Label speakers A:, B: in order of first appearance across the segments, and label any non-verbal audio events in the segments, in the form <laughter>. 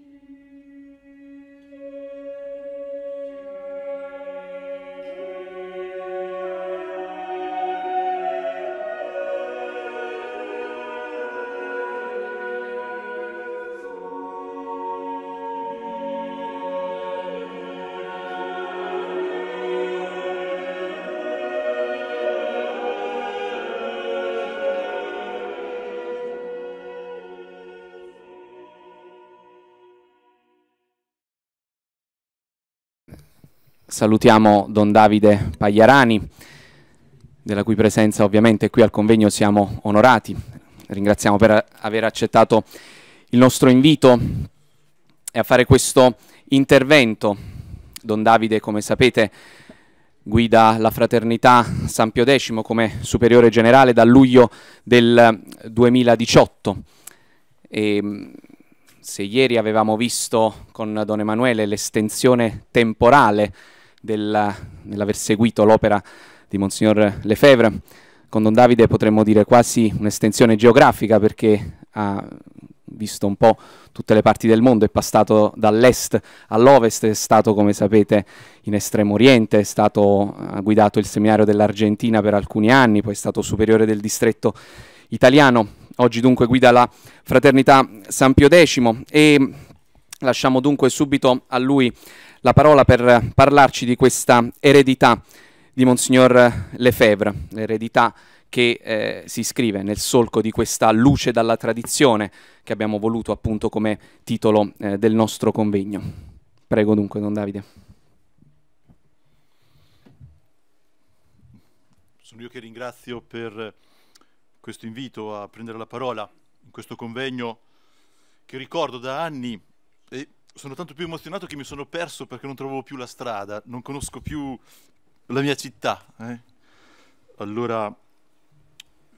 A: Okay. Salutiamo Don Davide Pagliarani, della cui presenza ovviamente qui al convegno siamo onorati. Ringraziamo per aver accettato il nostro invito e a fare questo intervento. Don Davide, come sapete, guida la fraternità San Pio X come superiore generale dal luglio del 2018. E mm, se ieri avevamo visto con Don Emanuele l'estensione temporale nell'aver seguito l'opera di Monsignor Lefebvre. Con Don Davide potremmo dire quasi un'estensione geografica perché ha visto un po' tutte le parti del mondo, è passato dall'est all'ovest, è stato come sapete in Estremo Oriente, è stato, ha guidato il seminario dell'Argentina per alcuni anni, poi è stato superiore del distretto italiano, oggi dunque guida la fraternità San Pio X e Lasciamo dunque subito a lui la parola per parlarci di questa eredità di Monsignor Lefebvre, l'eredità che eh, si iscrive nel solco di questa luce dalla tradizione che abbiamo voluto appunto come titolo eh, del nostro convegno. Prego dunque, don Davide.
B: Sono io che ringrazio per questo invito a prendere la parola in questo convegno che ricordo da anni e sono tanto più emozionato che mi sono perso perché non trovavo più la strada, non conosco più la mia città. Eh? Allora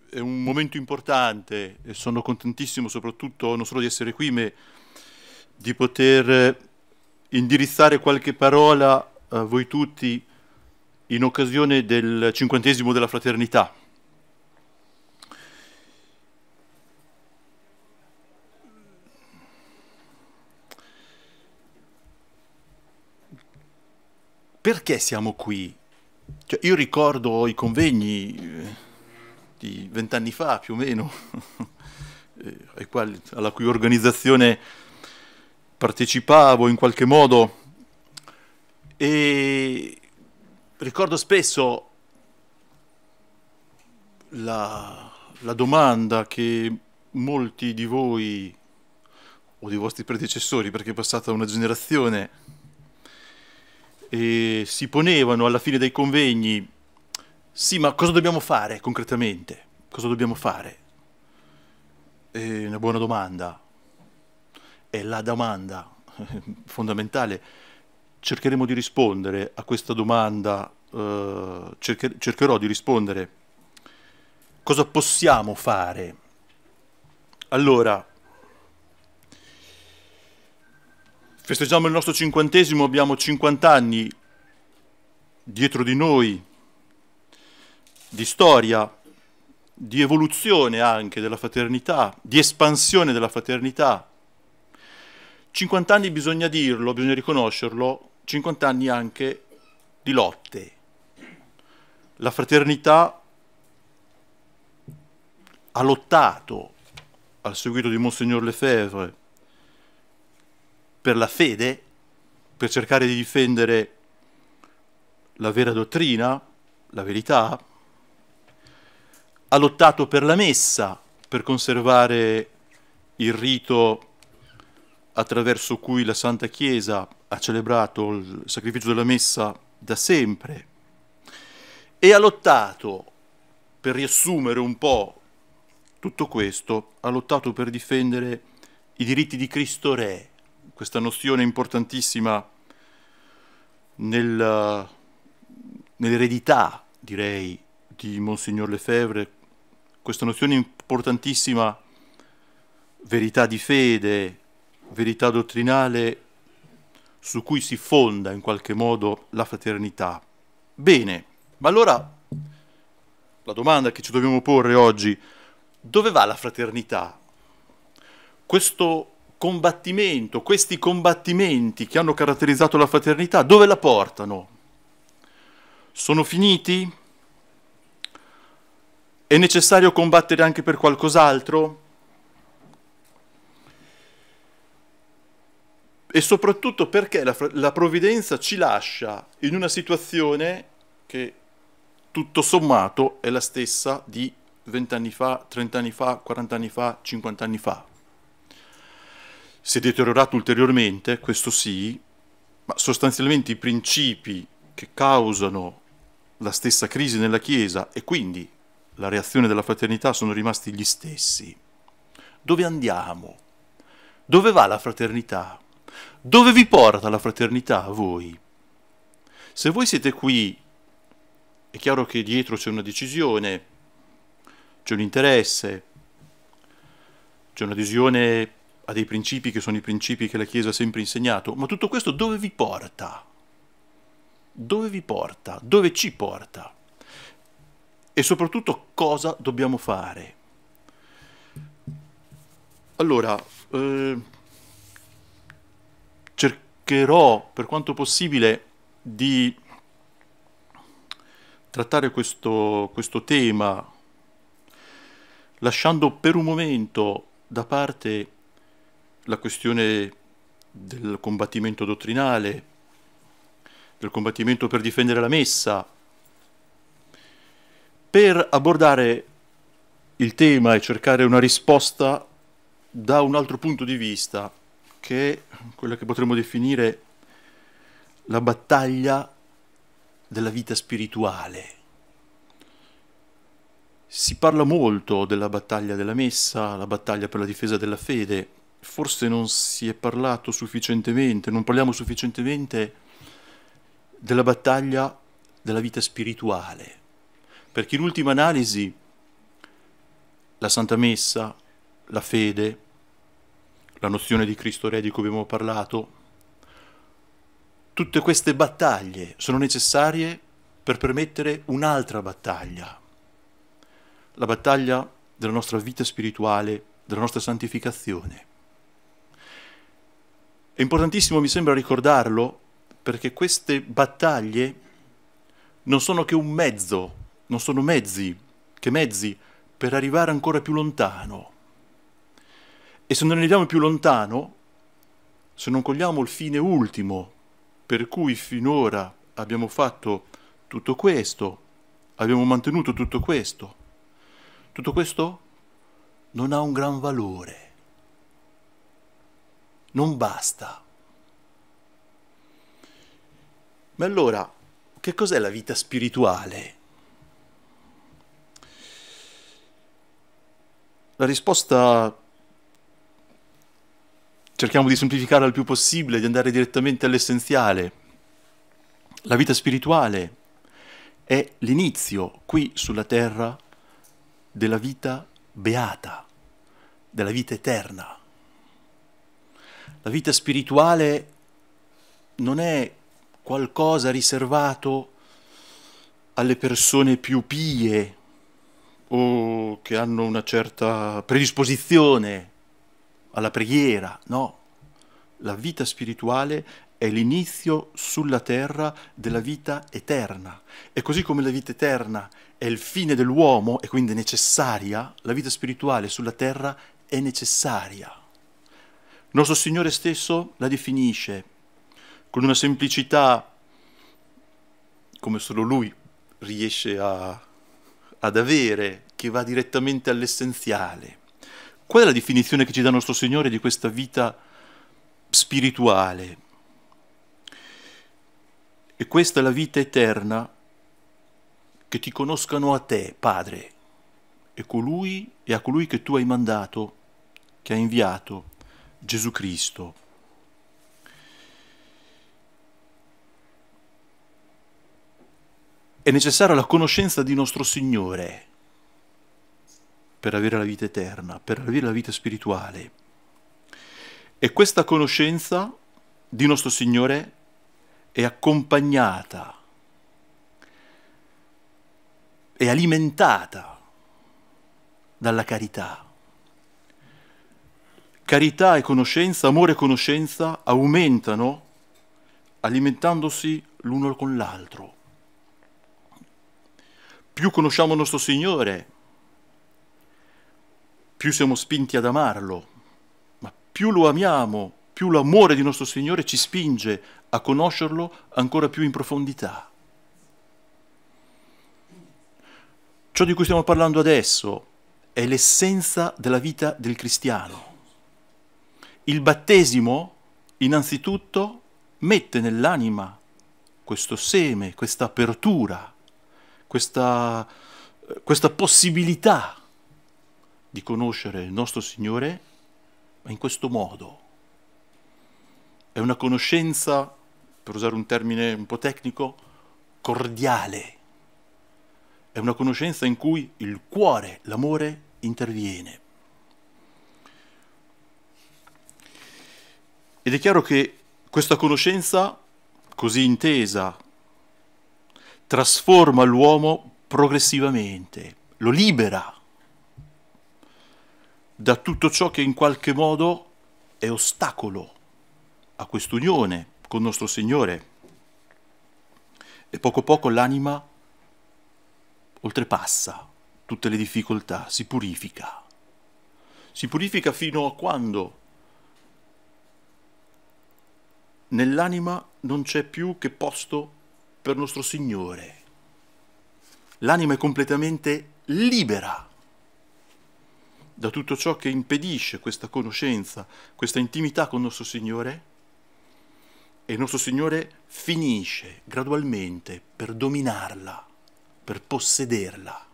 B: è un momento importante e sono contentissimo soprattutto non solo di essere qui, ma di poter indirizzare qualche parola a voi tutti in occasione del cinquantesimo della fraternità. perché siamo qui? Cioè, io ricordo i convegni eh, di vent'anni fa più o meno, <laughs> eh, alla cui organizzazione partecipavo in qualche modo e ricordo spesso la, la domanda che molti di voi o dei vostri predecessori, perché è passata una generazione, e si ponevano alla fine dei convegni, sì, ma cosa dobbiamo fare concretamente? Cosa dobbiamo fare? È una buona domanda. È la domanda <laughs> fondamentale. Cercheremo di rispondere a questa domanda, eh, cercher cercherò di rispondere. Cosa possiamo fare? Allora, Festeggiamo il nostro cinquantesimo, abbiamo 50 anni dietro di noi di storia, di evoluzione anche della fraternità, di espansione della fraternità. 50 anni bisogna dirlo, bisogna riconoscerlo, 50 anni anche di lotte. La fraternità ha lottato al seguito di Monsignor Lefebvre per la fede, per cercare di difendere la vera dottrina, la verità, ha lottato per la messa, per conservare il rito attraverso cui la Santa Chiesa ha celebrato il sacrificio della messa da sempre e ha lottato, per riassumere un po' tutto questo, ha lottato per difendere i diritti di Cristo Re, questa nozione importantissima nel, eh, nell'eredità, direi, di Monsignor Lefebvre, questa nozione importantissima, verità di fede, verità dottrinale, su cui si fonda in qualche modo la fraternità. Bene, ma allora la domanda che ci dobbiamo porre oggi, dove va la fraternità? Questo combattimento, questi combattimenti che hanno caratterizzato la fraternità, dove la portano? Sono finiti? È necessario combattere anche per qualcos'altro? E soprattutto perché la, la provvidenza ci lascia in una situazione che tutto sommato è la stessa di vent'anni fa, trent'anni fa, quarant'anni fa, cinquant'anni fa si è deteriorato ulteriormente, questo sì, ma sostanzialmente i principi che causano la stessa crisi nella Chiesa e quindi la reazione della fraternità sono rimasti gli stessi. Dove andiamo? Dove va la fraternità? Dove vi porta la fraternità voi? Se voi siete qui, è chiaro che dietro c'è una decisione, c'è un interesse, c'è una visione a dei principi che sono i principi che la Chiesa ha sempre insegnato, ma tutto questo dove vi porta? Dove vi porta? Dove ci porta? E soprattutto cosa dobbiamo fare? Allora, eh, cercherò per quanto possibile di trattare questo, questo tema lasciando per un momento da parte la questione del combattimento dottrinale, del combattimento per difendere la messa, per abbordare il tema e cercare una risposta da un altro punto di vista, che è quella che potremmo definire la battaglia della vita spirituale. Si parla molto della battaglia della messa, la battaglia per la difesa della fede, forse non si è parlato sufficientemente, non parliamo sufficientemente della battaglia della vita spirituale, perché in ultima analisi la Santa Messa, la fede, la nozione di Cristo Re di cui abbiamo parlato, tutte queste battaglie sono necessarie per permettere un'altra battaglia, la battaglia della nostra vita spirituale, della nostra santificazione. È importantissimo, mi sembra ricordarlo, perché queste battaglie non sono che un mezzo, non sono mezzi, che mezzi per arrivare ancora più lontano. E se non arriviamo più lontano, se non cogliamo il fine ultimo per cui finora abbiamo fatto tutto questo, abbiamo mantenuto tutto questo, tutto questo non ha un gran valore non basta. Ma allora, che cos'è la vita spirituale? La risposta cerchiamo di semplificarla il più possibile, di andare direttamente all'essenziale. La vita spirituale è l'inizio qui sulla terra della vita beata, della vita eterna. La vita spirituale non è qualcosa riservato alle persone più pie o che hanno una certa predisposizione alla preghiera, no. La vita spirituale è l'inizio sulla terra della vita eterna. E così come la vita eterna è il fine dell'uomo e quindi necessaria, la vita spirituale sulla terra è necessaria nostro Signore stesso la definisce con una semplicità come solo Lui riesce a, ad avere, che va direttamente all'essenziale. Qual è la definizione che ci dà nostro Signore di questa vita spirituale? E questa è la vita eterna, che ti conoscano a te, Padre, e, colui, e a colui che tu hai mandato, che hai inviato, Gesù Cristo. È necessaria la conoscenza di nostro Signore per avere la vita eterna, per avere la vita spirituale. E questa conoscenza di nostro Signore è accompagnata, è alimentata dalla carità carità e conoscenza, amore e conoscenza aumentano alimentandosi l'uno con l'altro. Più conosciamo il nostro Signore, più siamo spinti ad amarlo, ma più lo amiamo, più l'amore di nostro Signore ci spinge a conoscerlo ancora più in profondità. Ciò di cui stiamo parlando adesso è l'essenza della vita del cristiano. Il battesimo, innanzitutto, mette nell'anima questo seme, questa apertura, questa, questa possibilità di conoscere il nostro Signore, ma in questo modo. È una conoscenza, per usare un termine un po' tecnico, cordiale. È una conoscenza in cui il cuore, l'amore interviene, Ed è chiaro che questa conoscenza, così intesa, trasforma l'uomo progressivamente, lo libera da tutto ciò che in qualche modo è ostacolo a quest'unione con nostro Signore. E poco a poco l'anima oltrepassa tutte le difficoltà, si purifica. Si purifica fino a quando? nell'anima non c'è più che posto per nostro Signore. L'anima è completamente libera da tutto ciò che impedisce questa conoscenza, questa intimità con nostro Signore. E il nostro Signore finisce gradualmente per dominarla, per possederla.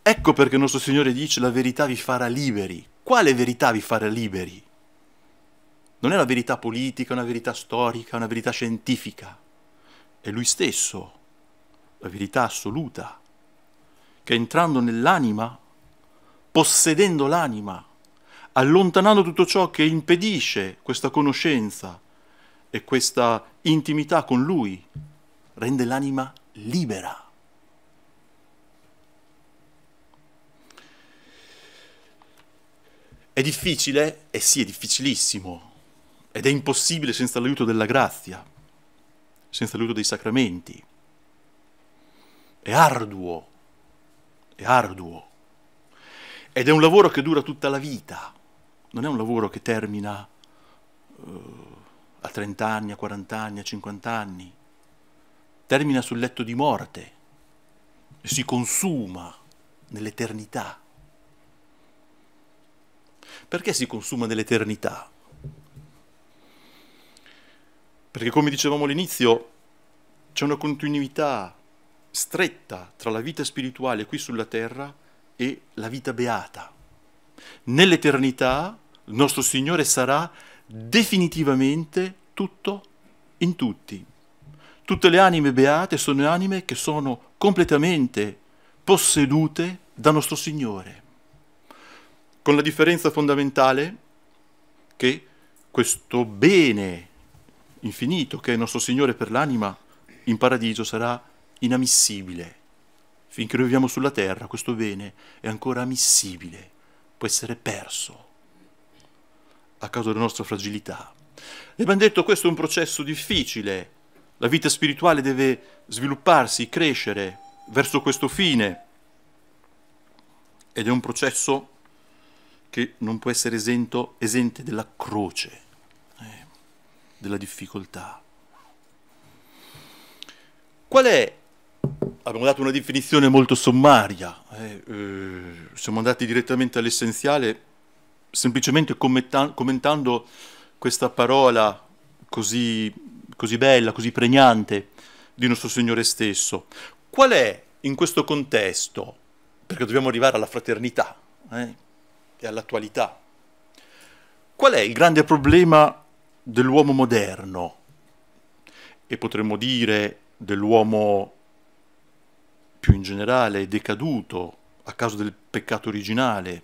B: Ecco perché il nostro Signore dice la verità vi farà liberi. Quale verità vi farà liberi? Non è una verità politica, una verità storica, una verità scientifica. È lui stesso, la verità assoluta, che entrando nell'anima, possedendo l'anima, allontanando tutto ciò che impedisce questa conoscenza e questa intimità con lui, rende l'anima libera. È difficile? Eh sì, è difficilissimo ed è impossibile senza l'aiuto della grazia, senza l'aiuto dei sacramenti. È arduo, è arduo. Ed è un lavoro che dura tutta la vita, non è un lavoro che termina uh, a 30 anni, a 40 anni, a 50 anni. Termina sul letto di morte e si consuma nell'eternità. Perché si consuma nell'eternità? Perché come dicevamo all'inizio, c'è una continuità stretta tra la vita spirituale qui sulla terra e la vita beata. Nell'eternità il nostro Signore sarà definitivamente tutto in tutti. Tutte le anime beate sono anime che sono completamente possedute da nostro Signore, con la differenza fondamentale che questo bene infinito che è il nostro Signore per l'anima, in paradiso sarà inammissibile. Finché noi viviamo sulla terra, questo bene è ancora ammissibile, può essere perso a causa della nostra fragilità. E abbiamo detto questo è un processo difficile, la vita spirituale deve svilupparsi, crescere verso questo fine ed è un processo che non può essere esento, esente della croce della difficoltà. Qual è? Abbiamo dato una definizione molto sommaria, eh, eh, siamo andati direttamente all'essenziale, semplicemente commentando questa parola così, così bella, così pregnante di nostro Signore stesso. Qual è in questo contesto, perché dobbiamo arrivare alla fraternità eh, e all'attualità, qual è il grande problema dell'uomo moderno e potremmo dire dell'uomo più in generale decaduto a causa del peccato originale.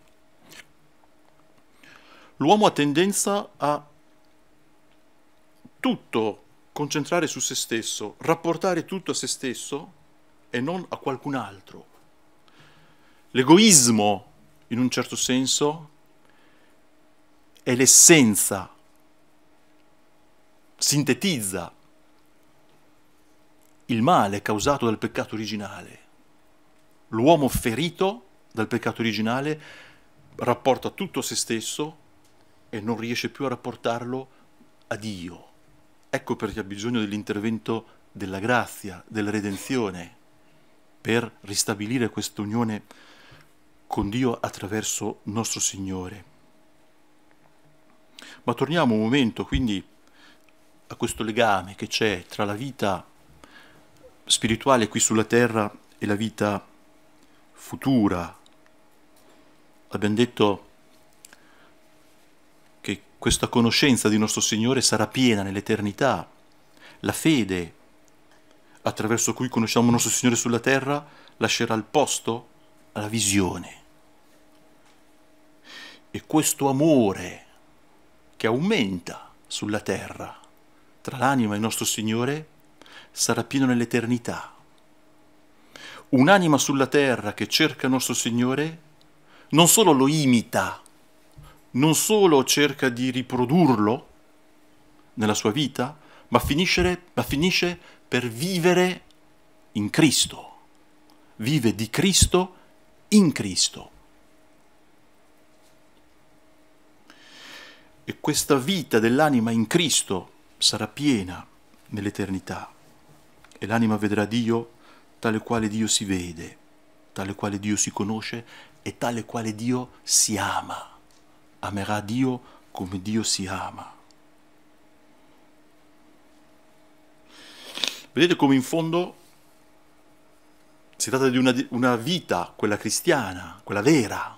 B: L'uomo ha tendenza a tutto concentrare su se stesso, rapportare tutto a se stesso e non a qualcun altro. L'egoismo, in un certo senso, è l'essenza sintetizza il male causato dal peccato originale. L'uomo ferito dal peccato originale rapporta tutto a se stesso e non riesce più a rapportarlo a Dio. Ecco perché ha bisogno dell'intervento della grazia, della redenzione, per ristabilire questa unione con Dio attraverso nostro Signore. Ma torniamo un momento quindi a questo legame che c'è tra la vita spirituale qui sulla terra e la vita futura. Abbiamo detto che questa conoscenza di nostro Signore sarà piena nell'eternità. La fede attraverso cui conosciamo nostro Signore sulla terra lascerà il posto alla visione. E questo amore che aumenta sulla terra tra l'anima e il nostro Signore sarà pieno nell'eternità. Un'anima sulla terra che cerca il nostro Signore non solo lo imita, non solo cerca di riprodurlo nella sua vita, ma, finisce, ma finisce per vivere in Cristo. Vive di Cristo in Cristo. E questa vita dell'anima in Cristo sarà piena nell'eternità e l'anima vedrà Dio tale quale Dio si vede, tale quale Dio si conosce e tale quale Dio si ama. Amerà Dio come Dio si ama. Vedete come in fondo si tratta di una, una vita, quella cristiana, quella vera,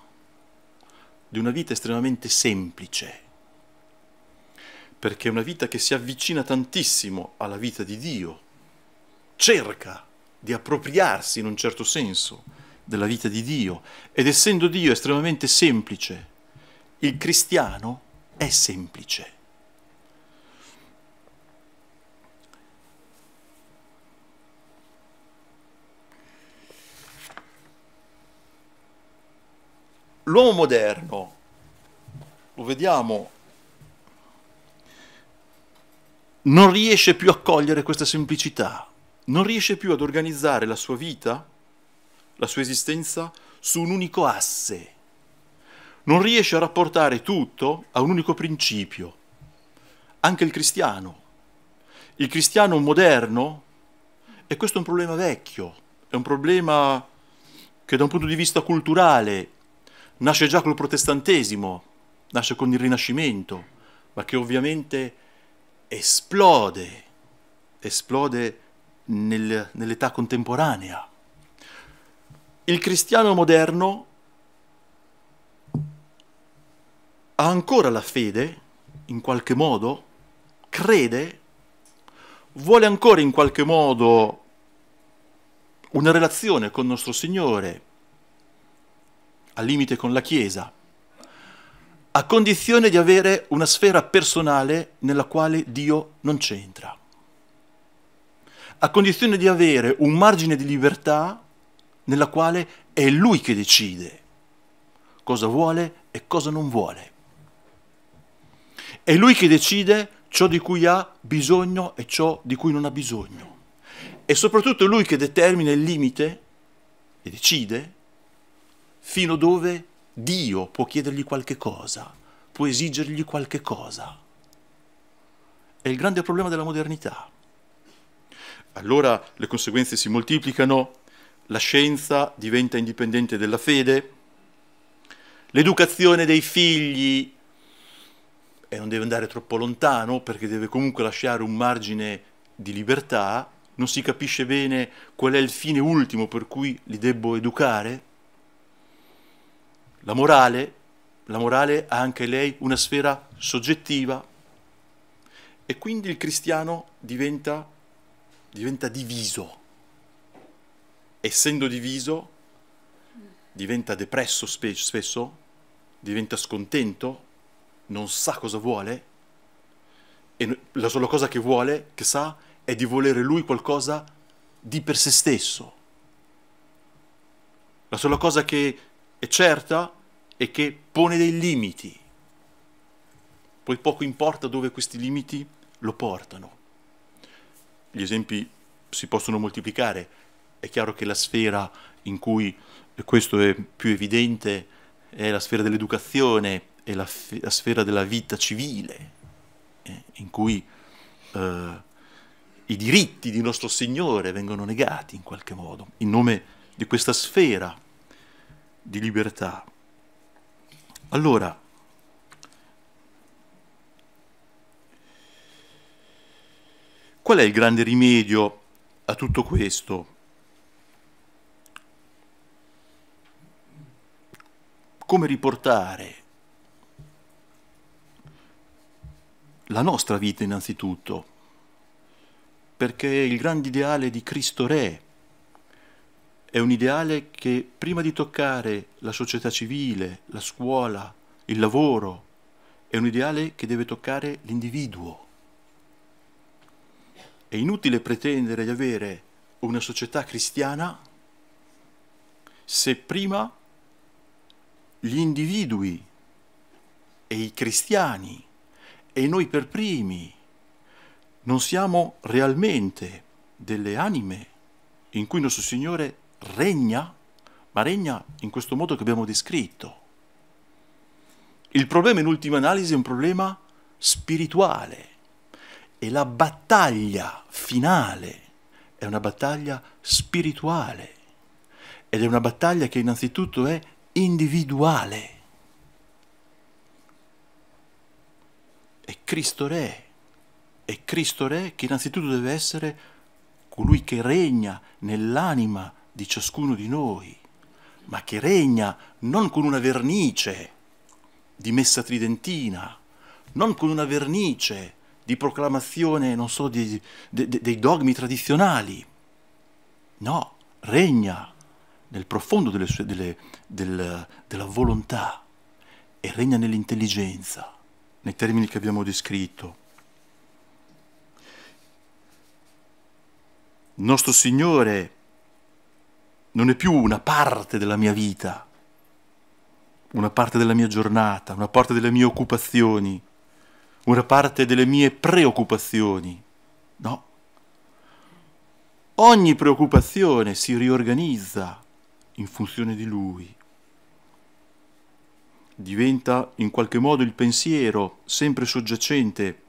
B: di una vita estremamente semplice, perché è una vita che si avvicina tantissimo alla vita di Dio, cerca di appropriarsi in un certo senso della vita di Dio ed essendo Dio estremamente semplice, il cristiano è semplice. L'uomo moderno, lo vediamo non riesce più a cogliere questa semplicità, non riesce più ad organizzare la sua vita, la sua esistenza, su un unico asse, non riesce a rapportare tutto a un unico principio, anche il cristiano. Il cristiano moderno, e questo è un problema vecchio, è un problema che da un punto di vista culturale nasce già col protestantesimo, nasce con il Rinascimento, ma che ovviamente esplode, esplode nel, nell'età contemporanea. Il cristiano moderno ha ancora la fede, in qualche modo, crede, vuole ancora in qualche modo una relazione con il nostro Signore, al limite con la Chiesa, a condizione di avere una sfera personale nella quale Dio non c'entra, a condizione di avere un margine di libertà nella quale è Lui che decide cosa vuole e cosa non vuole. È Lui che decide ciò di cui ha bisogno e ciò di cui non ha bisogno. E soprattutto è Lui che determina il limite e decide fino dove Dio può chiedergli qualche cosa, può esigergli qualche cosa. È il grande problema della modernità. Allora le conseguenze si moltiplicano, la scienza diventa indipendente della fede, l'educazione dei figli e non deve andare troppo lontano perché deve comunque lasciare un margine di libertà, non si capisce bene qual è il fine ultimo per cui li debbo educare. La morale, la morale ha anche lei una sfera soggettiva e quindi il cristiano diventa, diventa diviso. Essendo diviso, diventa depresso spesso, diventa scontento, non sa cosa vuole e la sola cosa che vuole, che sa, è di volere lui qualcosa di per se stesso. La sola cosa che è certa è che pone dei limiti. Poi poco importa dove questi limiti lo portano. Gli esempi si possono moltiplicare. È chiaro che la sfera in cui questo è più evidente è la sfera dell'educazione, è la, la, sfera della vita civile, eh, in cui eh, i diritti di nostro Signore vengono negati in qualche modo, in nome di questa sfera di libertà. Allora, qual è il grande rimedio a tutto questo? Come riportare la nostra vita innanzitutto, perché il grande ideale di Cristo Re è un ideale che prima di toccare la società civile, la scuola, il lavoro, è un ideale che deve toccare l'individuo. È inutile pretendere di avere una società cristiana se prima gli individui e i cristiani e noi per primi non siamo realmente delle anime in cui nostro Signore regna, ma regna in questo modo che abbiamo descritto. Il problema in ultima analisi è un problema spirituale e la battaglia finale è una battaglia spirituale ed è una battaglia che innanzitutto è individuale. È Cristo Re, è Cristo Re che innanzitutto deve essere colui che regna nell'anima di ciascuno di noi, ma che regna non con una vernice di messa tridentina, non con una vernice di proclamazione, non so, di, de, de, dei dogmi tradizionali. No, regna nel profondo delle sue, delle, del, della volontà e regna nell'intelligenza, nei termini che abbiamo descritto. Il nostro Signore non è più una parte della mia vita, una parte della mia giornata, una parte delle mie occupazioni, una parte delle mie preoccupazioni. No. Ogni preoccupazione si riorganizza in funzione di lui. Diventa in qualche modo il pensiero sempre soggiacente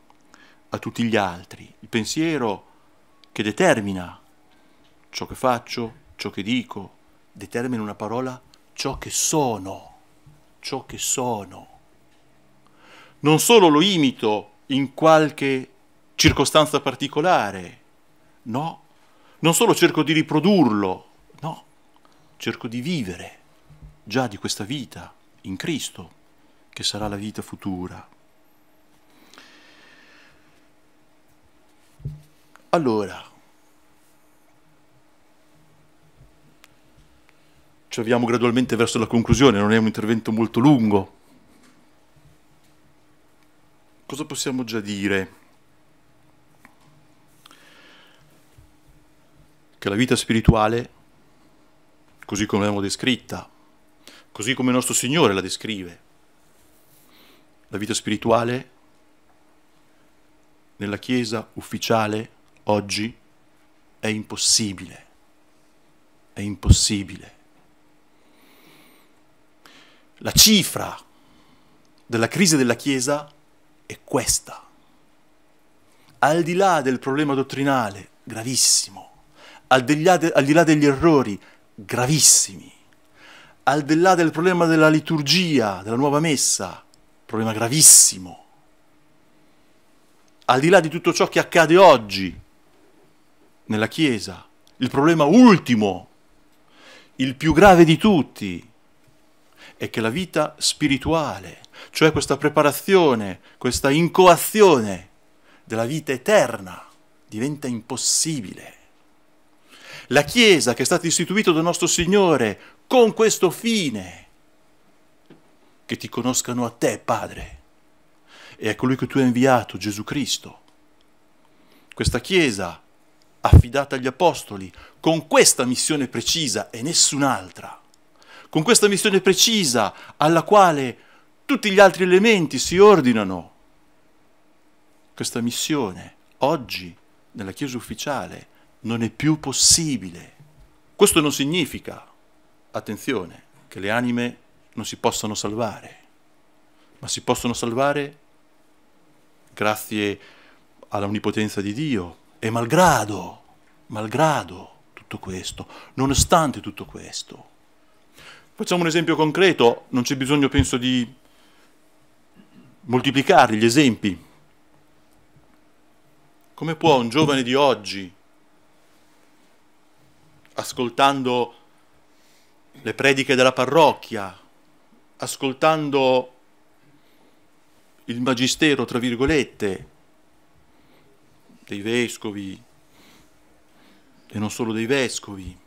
B: a tutti gli altri, il pensiero che determina ciò che faccio, ciò che dico, determina una parola ciò che sono, ciò che sono. Non solo lo imito in qualche circostanza particolare, no, non solo cerco di riprodurlo, no, cerco di vivere già di questa vita in Cristo, che sarà la vita futura. Allora, ci avviamo gradualmente verso la conclusione, non è un intervento molto lungo. Cosa possiamo già dire? Che la vita spirituale, così come l'abbiamo descritta, così come il nostro Signore la descrive, la vita spirituale nella Chiesa ufficiale oggi è impossibile, è impossibile la cifra della crisi della Chiesa è questa. Al di là del problema dottrinale, gravissimo, al di là, de, al di là degli errori, gravissimi, al di là del problema della liturgia, della nuova messa, problema gravissimo, al di là di tutto ciò che accade oggi nella Chiesa, il problema ultimo, il più grave di tutti, è che la vita spirituale, cioè questa preparazione, questa incoazione della vita eterna, diventa impossibile. La Chiesa che è stata istituita dal nostro Signore con questo fine, che ti conoscano a te, Padre, e a colui che tu hai inviato, Gesù Cristo. Questa Chiesa affidata agli Apostoli con questa missione precisa e nessun'altra con questa missione precisa alla quale tutti gli altri elementi si ordinano. Questa missione oggi nella Chiesa ufficiale non è più possibile. Questo non significa, attenzione, che le anime non si possano salvare, ma si possono salvare grazie alla onnipotenza di Dio e malgrado, malgrado tutto questo, nonostante tutto questo. Facciamo un esempio concreto, non c'è bisogno penso di moltiplicare gli esempi. Come può un giovane di oggi, ascoltando le prediche della parrocchia, ascoltando il magistero, tra virgolette, dei vescovi e non solo dei vescovi,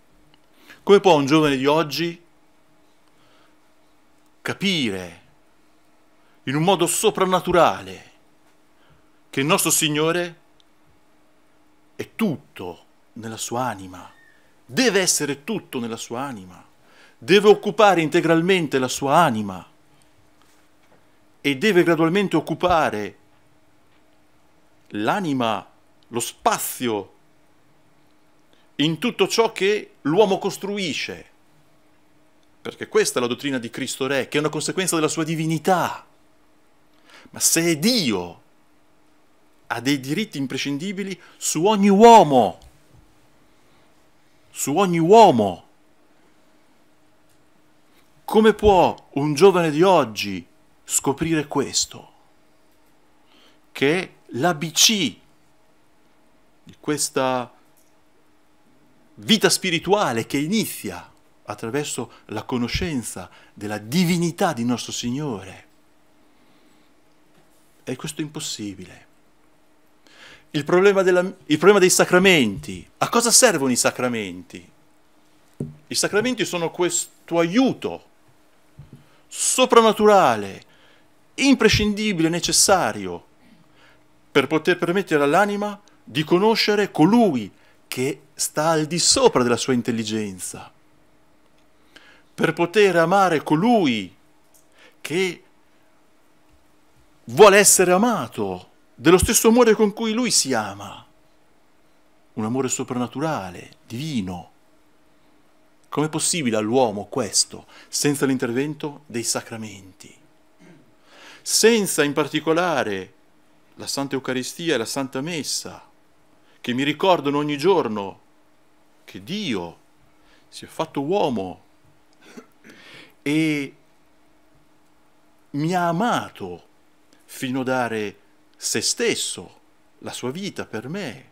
B: come può un giovane di oggi capire in un modo soprannaturale che il nostro Signore è tutto nella sua anima, deve essere tutto nella sua anima, deve occupare integralmente la sua anima e deve gradualmente occupare l'anima, lo spazio in tutto ciò che l'uomo costruisce perché questa è la dottrina di Cristo Re, che è una conseguenza della sua divinità. Ma se è Dio, ha dei diritti imprescindibili su ogni uomo, su ogni uomo. Come può un giovane di oggi scoprire questo? Che è l'ABC di questa vita spirituale che inizia attraverso la conoscenza della divinità di nostro Signore. E questo è impossibile. Il problema, della, il problema dei sacramenti. A cosa servono i sacramenti? I sacramenti sono questo aiuto soprannaturale, imprescindibile, necessario, per poter permettere all'anima di conoscere colui che sta al di sopra della sua intelligenza per poter amare colui che vuole essere amato, dello stesso amore con cui lui si ama, un amore soprannaturale, divino. Com'è possibile all'uomo questo senza l'intervento dei sacramenti? Senza in particolare la Santa Eucaristia e la Santa Messa, che mi ricordano ogni giorno che Dio si è fatto uomo e mi ha amato fino a dare se stesso, la sua vita per me,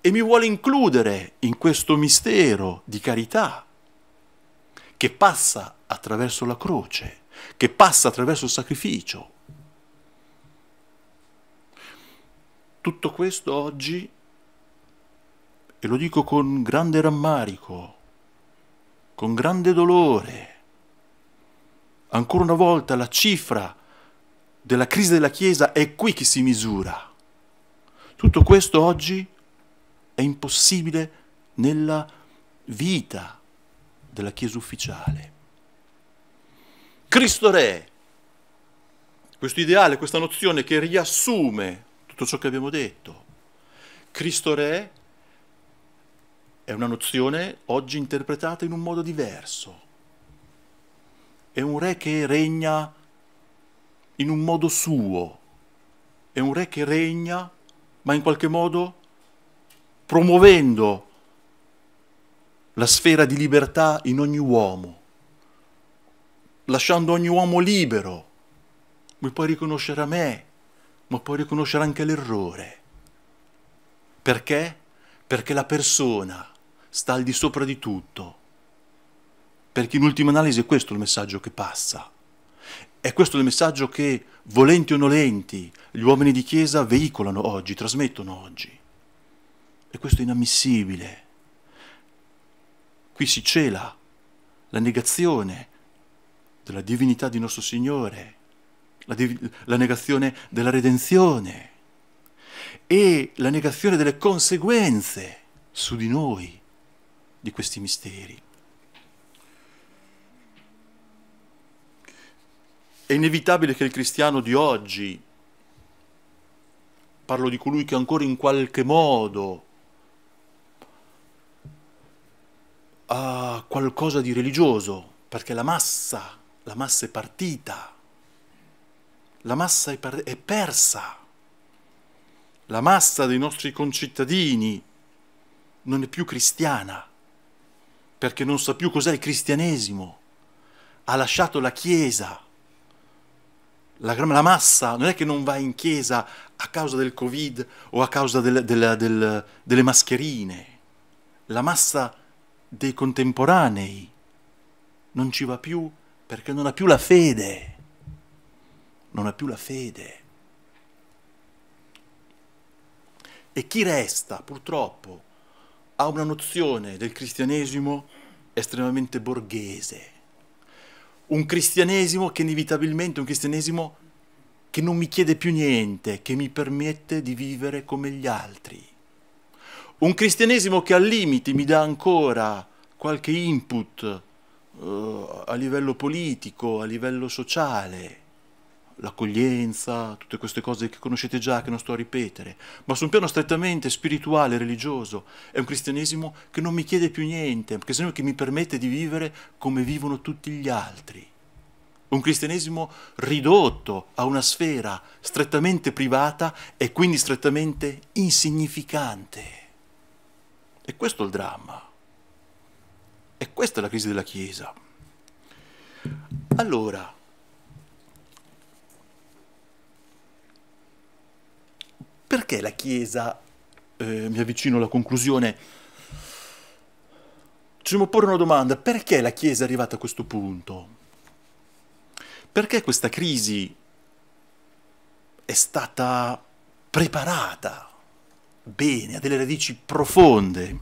B: e mi vuole includere in questo mistero di carità che passa attraverso la croce, che passa attraverso il sacrificio. Tutto questo oggi, e lo dico con grande rammarico, con grande dolore, Ancora una volta la cifra della crisi della Chiesa è qui che si misura. Tutto questo oggi è impossibile nella vita della Chiesa ufficiale. Cristo Re, questo ideale, questa nozione che riassume tutto ciò che abbiamo detto. Cristo Re è una nozione oggi interpretata in un modo diverso è un re che regna in un modo suo, è un re che regna, ma in qualche modo promuovendo la sfera di libertà in ogni uomo, lasciando ogni uomo libero, mi puoi riconoscere a me, ma puoi riconoscere anche l'errore. Perché? Perché la persona sta al di sopra di tutto perché in ultima analisi è questo il messaggio che passa. È questo il messaggio che, volenti o nolenti, gli uomini di Chiesa veicolano oggi, trasmettono oggi. E questo è inammissibile. Qui si cela la negazione della divinità di nostro Signore, la, la, negazione della redenzione e la negazione delle conseguenze su di noi di questi misteri. È inevitabile che il cristiano di oggi, parlo di colui che ancora in qualche modo ha qualcosa di religioso, perché la massa, la massa è partita, la massa è, è persa, la massa dei nostri concittadini non è più cristiana, perché non sa più cos'è il cristianesimo, ha lasciato la Chiesa la, la, massa non è che non va in chiesa a causa del Covid o a causa del, del, del, delle mascherine. La massa dei contemporanei non ci va più perché non ha più la fede. Non ha più la fede. E chi resta, purtroppo, ha una nozione del cristianesimo estremamente borghese un cristianesimo che inevitabilmente è un cristianesimo che non mi chiede più niente, che mi permette di vivere come gli altri. Un cristianesimo che al limite mi dà ancora qualche input uh, a livello politico, a livello sociale l'accoglienza, tutte queste cose che conoscete già, che non sto a ripetere, ma su un piano strettamente spirituale, religioso, è un cristianesimo che non mi chiede più niente, che mi permette di vivere come vivono tutti gli altri. Un cristianesimo ridotto a una sfera strettamente privata e quindi strettamente insignificante. E questo è il dramma. E questa è la crisi della Chiesa. Allora, perché la Chiesa, eh, mi avvicino alla conclusione, ci dobbiamo porre una domanda, perché la Chiesa è arrivata a questo punto? Perché questa crisi è stata preparata bene, ha delle radici profonde?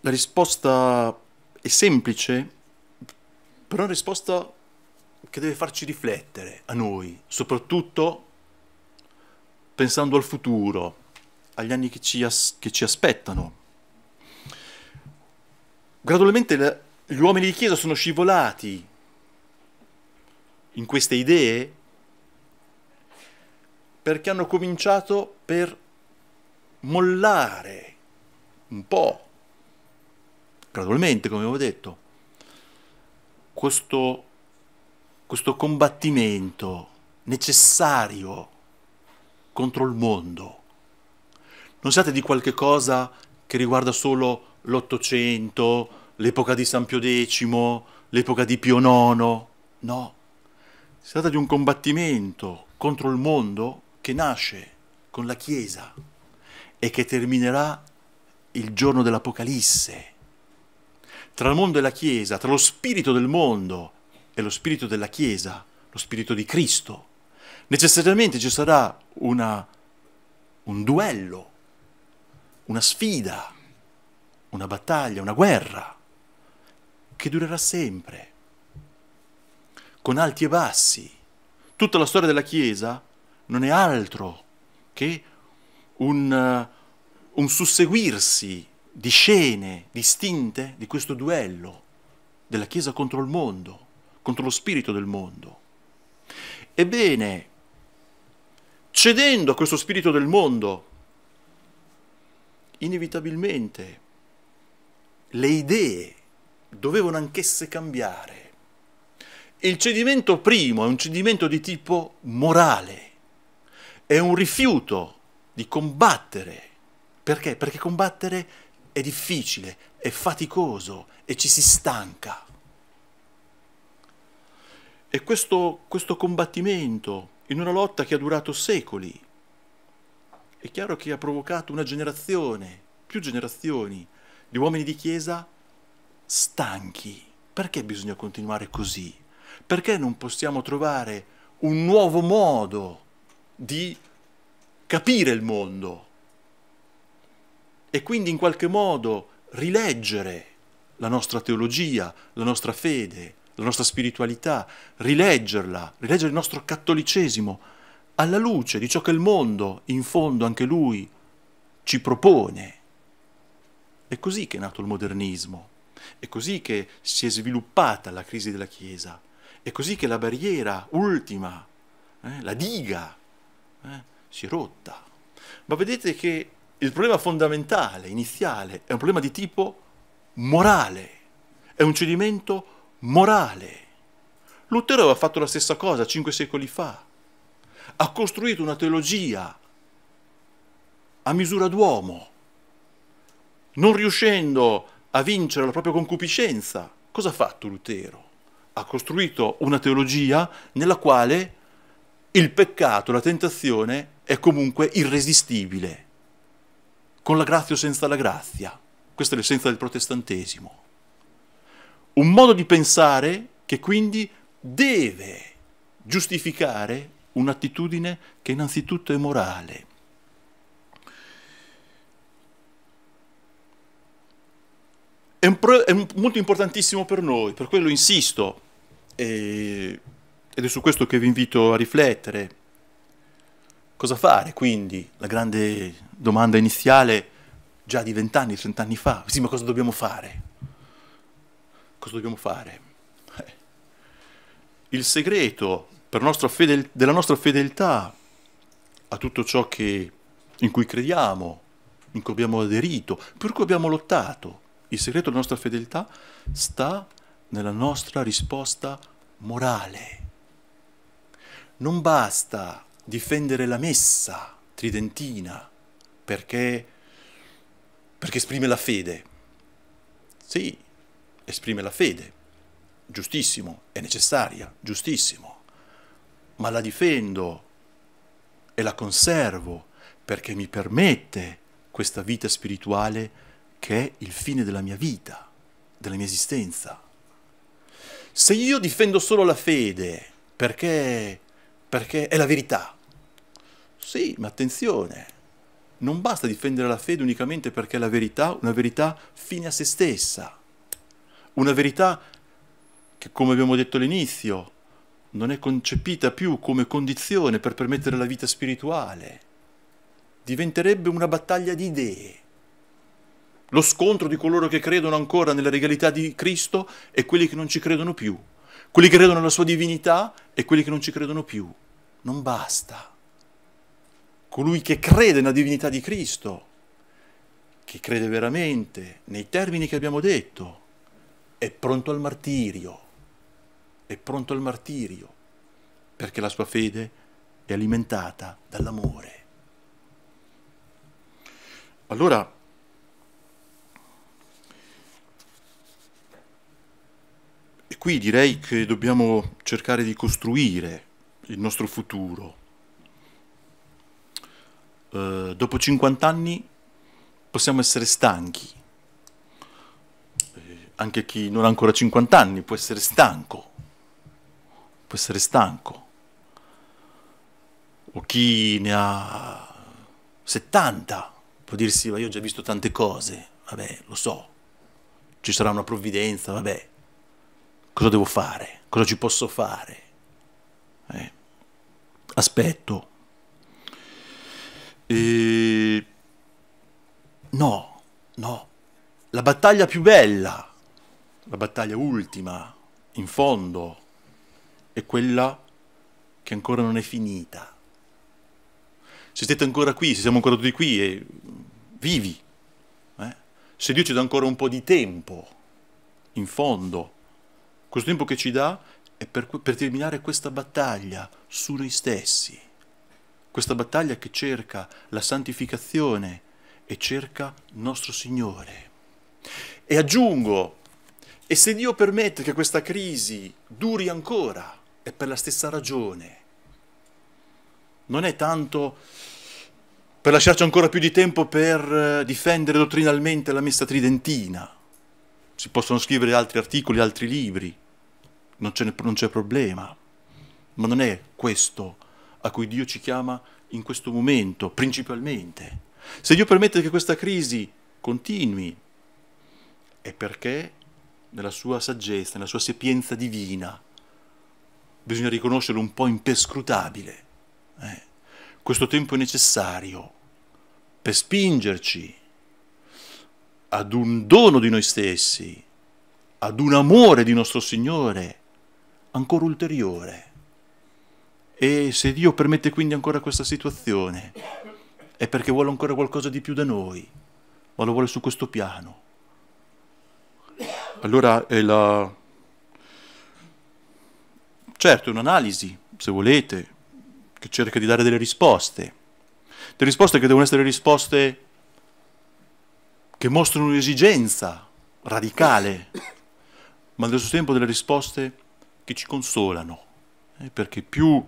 B: La risposta è semplice, però è una risposta che deve farci riflettere a noi, soprattutto pensando al futuro, agli anni che ci, as- che ci aspettano. Gradualmente le, gli uomini di Chiesa sono scivolati in queste idee perché hanno cominciato per mollare un po', gradualmente come avevo detto, questo questo combattimento necessario contro il mondo. Non siate di qualche cosa che riguarda solo l'Ottocento, l'epoca di San Pio X, l'epoca di Pio IX. No, si tratta di un combattimento contro il mondo che nasce con la Chiesa e che terminerà il giorno dell'Apocalisse. Tra il mondo e la Chiesa, tra lo spirito del mondo è lo spirito della Chiesa, lo spirito di Cristo, necessariamente ci sarà una, un duello, una sfida, una battaglia, una guerra che durerà sempre, con alti e bassi. Tutta la storia della Chiesa non è altro che un, un susseguirsi di scene distinte di questo duello della Chiesa contro il mondo contro lo spirito del mondo. Ebbene, cedendo a questo spirito del mondo, inevitabilmente le idee dovevano anch'esse cambiare. Il cedimento primo è un cedimento di tipo morale, è un rifiuto di combattere. Perché? Perché combattere è difficile, è faticoso e ci si stanca. E questo, questo combattimento, in una lotta che ha durato secoli, è chiaro che ha provocato una generazione, più generazioni, di uomini di chiesa stanchi. Perché bisogna continuare così? Perché non possiamo trovare un nuovo modo di capire il mondo e quindi in qualche modo rileggere la nostra teologia, la nostra fede, la nostra spiritualità, rileggerla, rileggere il nostro cattolicesimo alla luce di ciò che il mondo, in fondo anche lui, ci propone. È così che è nato il modernismo, è così che si è sviluppata la crisi della Chiesa, è così che la barriera ultima, eh, la diga, eh, si è rotta. Ma vedete che il problema fondamentale, iniziale, è un problema di tipo morale, è un cedimento morale morale. Lutero aveva fatto la stessa cosa cinque secoli fa. Ha costruito una teologia a misura d'uomo, non riuscendo a vincere la propria concupiscenza. Cosa ha fatto Lutero? Ha costruito una teologia nella quale il peccato, la tentazione è comunque irresistibile, con la grazia o senza la grazia. Questa è l'essenza del protestantesimo un modo di pensare che quindi deve giustificare un'attitudine che innanzitutto è morale. È un, pro- è un punto importantissimo per noi, per quello insisto, e, ed è su questo che vi invito a riflettere. Cosa fare quindi? La grande domanda iniziale già di vent'anni, trent'anni fa, sì ma cosa dobbiamo fare? cosa dobbiamo fare? Eh, il segreto nostra fedel- della nostra fedeltà a tutto ciò che, in cui crediamo, in cui abbiamo aderito, per cui abbiamo lottato, il segreto della nostra fedeltà sta nella nostra risposta morale. Non basta difendere la messa tridentina perché, perché esprime la fede. Sì, esprime la fede, giustissimo, è necessaria, giustissimo, ma la difendo e la conservo perché mi permette questa vita spirituale che è il fine della mia vita, della mia esistenza. Se io difendo solo la fede perché, perché è la verità, sì, ma attenzione, non basta difendere la fede unicamente perché è la verità, una verità fine a se stessa una verità che, come abbiamo detto all'inizio, non è concepita più come condizione per permettere la vita spirituale. Diventerebbe una battaglia di idee. Lo scontro di coloro che credono ancora nella regalità di Cristo e quelli che non ci credono più. Quelli che credono nella sua divinità e quelli che non ci credono più. Non basta. Colui che crede nella divinità di Cristo, che crede veramente nei termini che abbiamo detto, è pronto al martirio, è pronto al martirio, perché la sua fede è alimentata dall'amore. Allora, e qui direi che dobbiamo cercare di costruire il nostro futuro. Eh, dopo 50 anni possiamo essere stanchi anche chi non ha ancora 50 anni può essere stanco, può essere stanco, o chi ne ha 70 può dirsi ma io ho già visto tante cose, vabbè lo so, ci sarà una provvidenza, vabbè, cosa devo fare, cosa ci posso fare? Eh, aspetto. E... No, no, la battaglia più bella la battaglia ultima, in fondo, è quella che ancora non è finita. Se siete ancora qui, se siamo ancora tutti qui e vivi, eh? se Dio ci dà ancora un po' di tempo, in fondo, questo tempo che ci dà è per, per terminare questa battaglia su noi stessi, questa battaglia che cerca la santificazione e cerca nostro Signore. E aggiungo e se Dio permette che questa crisi duri ancora, è per la stessa ragione. Non è tanto per lasciarci ancora più di tempo per eh, difendere dottrinalmente la messa tridentina. Si possono scrivere altri articoli, altri libri, non, non c'è problema. Ma non è questo a cui Dio ci chiama in questo momento, principalmente. Se Dio permette che questa crisi continui, è perché nella sua saggezza, nella sua sapienza divina, bisogna riconoscerlo un po' imperscrutabile. Eh? Questo tempo è necessario per spingerci ad un dono di noi stessi, ad un amore di nostro Signore ancora ulteriore. E se Dio permette quindi ancora questa situazione, è perché vuole ancora qualcosa di più da noi, ma lo vuole su questo piano. Allora, è la... certo, è un'analisi, se volete, che cerca di dare delle risposte. Delle risposte che devono essere risposte che mostrano un'esigenza radicale, ma allo stesso tempo delle risposte che ci consolano, eh, perché più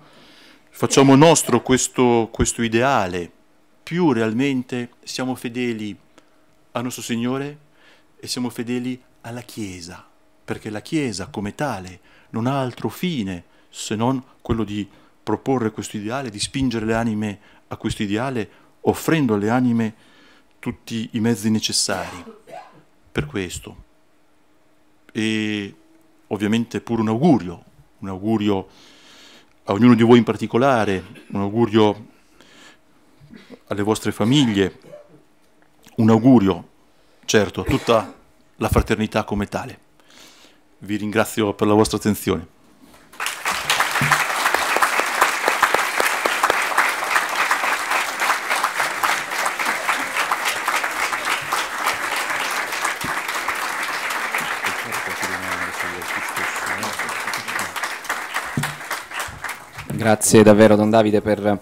B: facciamo nostro questo, questo ideale, più realmente siamo fedeli al nostro Signore e siamo fedeli alla Chiesa, perché la Chiesa come tale non ha altro fine se non quello di proporre questo ideale, di spingere le anime a questo ideale, offrendo alle anime tutti i mezzi necessari per questo. E ovviamente pure un augurio, un augurio a ognuno di voi in particolare, un augurio alle vostre famiglie, un augurio certo a tutta la fraternità come tale. Vi ringrazio per la vostra attenzione.
A: Grazie davvero Don Davide per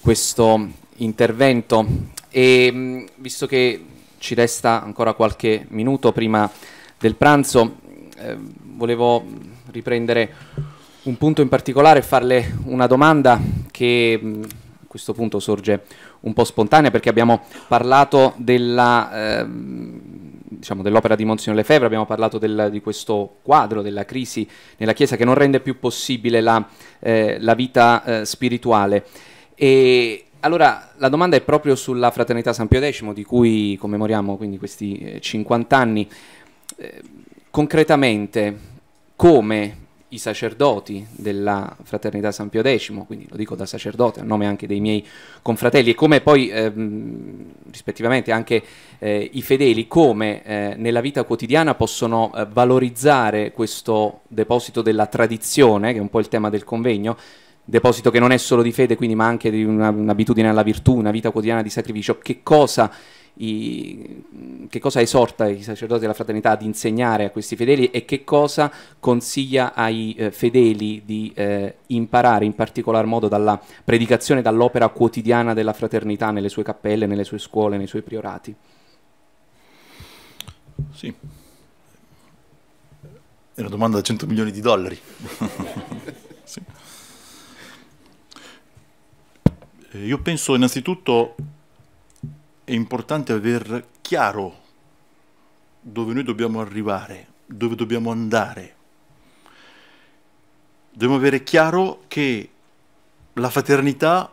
A: questo intervento e visto che ci resta ancora qualche minuto prima del pranzo. Eh, volevo riprendere un punto in particolare e farle una domanda che mh, mm, a questo punto sorge un po' spontanea perché abbiamo parlato della... Eh, diciamo, dell'opera di Monsignor Lefebvre, abbiamo parlato del, di questo quadro della crisi nella Chiesa che non rende più possibile la, eh, la vita eh, spirituale. E allora, la domanda è proprio sulla Fraternità San Pio X, di cui commemoriamo quindi questi 50 eh, anni. Eh, concretamente, come i sacerdoti della Fraternità San Pio X, quindi lo dico da sacerdote a nome anche dei miei confratelli, e come poi ehm, rispettivamente anche eh, i fedeli, come eh, nella vita quotidiana possono eh, valorizzare questo deposito della tradizione, che è un po' il tema del convegno, deposito che non è solo di fede, quindi, ma anche di una, un'abitudine alla virtù, una vita quotidiana di sacrificio, che cosa, i, che cosa, esorta i sacerdoti della fraternità ad insegnare a questi fedeli e che cosa consiglia ai eh, fedeli di eh, imparare in particolar modo dalla predicazione, dall'opera quotidiana della fraternità nelle sue cappelle, nelle sue scuole, nei suoi priorati?
B: Sì. È una domanda da 100 milioni di dollari. <laughs> Eh, io penso innanzitutto è importante aver chiaro dove noi dobbiamo arrivare, dove dobbiamo andare. Dobbiamo avere chiaro che la fraternità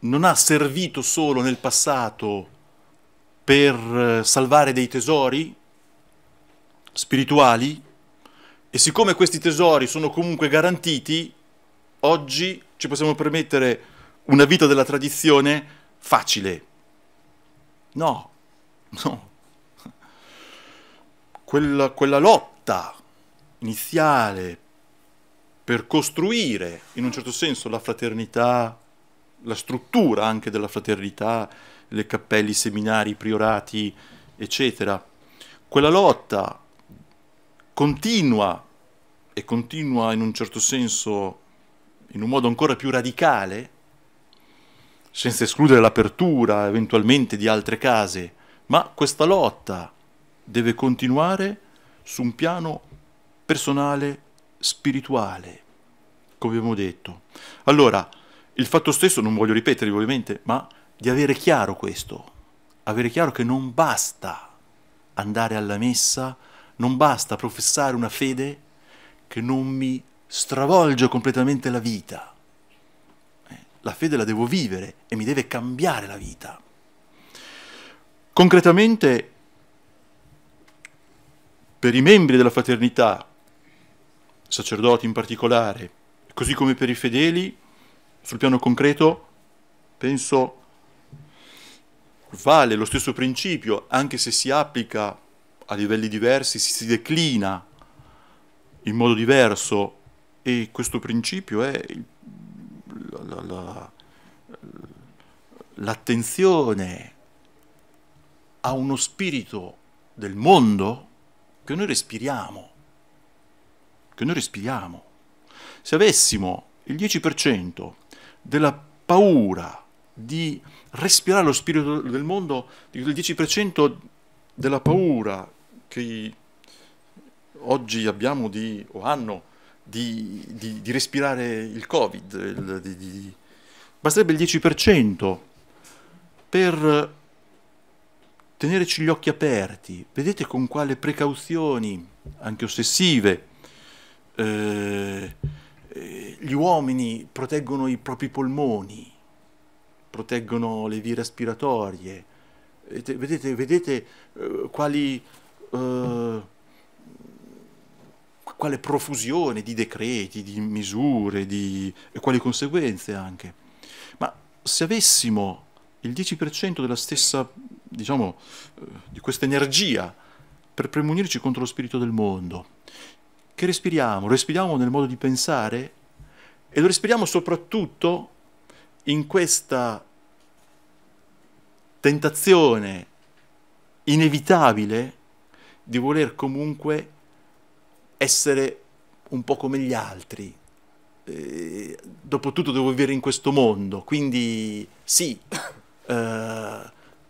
B: non ha servito solo nel passato per eh, salvare dei tesori spirituali e siccome questi tesori sono comunque garantiti, oggi ci possiamo permettere una vita della tradizione facile. No, no. Quella, quella lotta iniziale per costruire in un certo senso la fraternità, la struttura anche della fraternità, le cappelli, i seminari, i priorati, eccetera. Quella lotta continua e continua in un certo senso, in un modo ancora più radicale, senza escludere l'apertura eventualmente di altre case, ma questa lotta deve continuare su un piano personale, spirituale, come abbiamo detto. Allora, il fatto stesso, non voglio ripetere ovviamente, ma di avere chiaro questo, avere chiaro che non basta andare alla messa, non basta professare una fede che non mi stravolge completamente la vita la fede la devo vivere e mi deve cambiare la vita. Concretamente, per i membri della fraternità, sacerdoti in particolare, così come per i fedeli, sul piano concreto, penso vale lo stesso principio, anche se si applica a livelli diversi, si declina in modo diverso e questo principio è il l'attenzione a uno spirito del mondo che noi respiriamo, che noi respiriamo. Se avessimo il 10% della paura di respirare lo spirito del mondo, il 10% della paura che oggi abbiamo di, o hanno di, di, di respirare il Covid, il, di, basterebbe il 10% per tenerci gli occhi aperti, vedete con quale precauzioni, anche ossessive, eh, gli uomini proteggono i propri polmoni, proteggono le vie respiratorie, vedete, vedete eh, quali... Eh, quale profusione di decreti, di misure, di... e quali conseguenze anche. Ma se avessimo il 10% della stessa, diciamo, eh, di questa energia per premunirci contro lo spirito del mondo, che respiriamo? Respiriamo nel modo di pensare? E lo respiriamo soprattutto in questa tentazione inevitabile di voler comunque essere un po' come gli altri. Eh, dopotutto devo vivere in questo mondo, quindi sì, eh,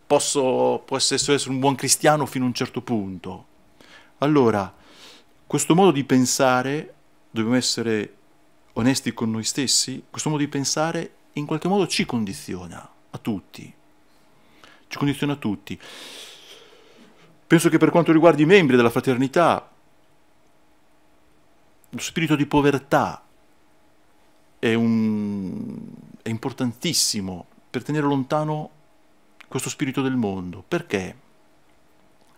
B: posso, posso essere un buon cristiano fino a un certo punto. Allora, questo modo di pensare, dobbiamo essere onesti con noi stessi, questo modo di pensare in qualche modo ci condiziona a tutti. Ci condiziona a tutti. Penso che per quanto riguarda i membri della fraternità, lo spirito di povertà è, un, è importantissimo per tenere lontano questo spirito del mondo. Perché?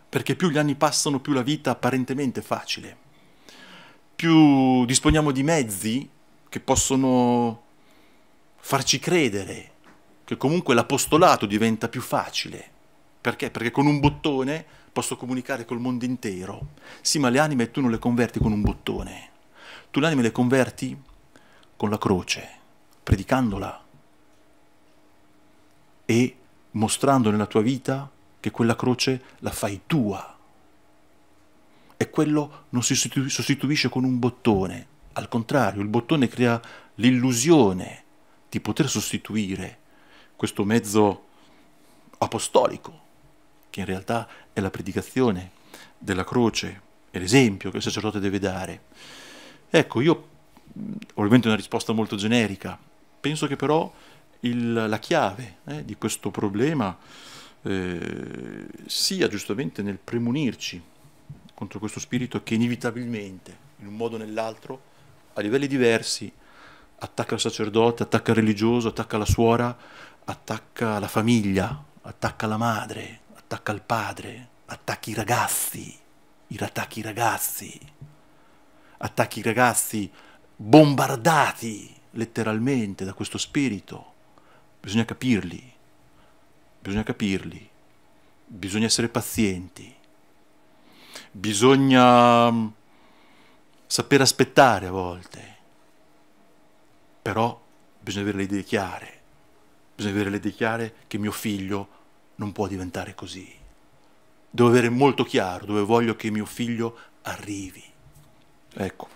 B: Perché più gli anni passano, più la vita apparentemente è facile. Più disponiamo di mezzi che possono farci credere che comunque l'apostolato diventa più facile. Perché? Perché con un bottone posso comunicare col mondo intero. Sì, ma le anime tu non le converti con un bottone tu le anime le converti con la croce, predicandola e mostrando nella tua vita che quella croce la fai tua. E quello non si sostituisce con un bottone, al contrario, il bottone crea l'illusione di poter sostituire questo mezzo apostolico, che in realtà è la predicazione della croce, è l'esempio che il sacerdote deve dare. Ecco, io, ovviamente è una risposta molto generica, penso che però il, la chiave eh, di questo problema eh, sia giustamente nel premunirci contro questo spirito che inevitabilmente, in un modo o nell'altro, a livelli diversi, attacca il sacerdote, attacca il religioso, attacca la suora, attacca la famiglia, attacca la madre, attacca il padre, attacca i ragazzi, attacchi i ragazzi attacchi ragazzi bombardati letteralmente da questo spirito. Bisogna capirli, bisogna capirli, bisogna essere pazienti, bisogna mm, saper aspettare a volte, però bisogna avere le idee chiare, bisogna avere le idee chiare che mio figlio non può diventare così. Devo avere molto chiaro dove voglio che mio figlio arrivi. Ecco.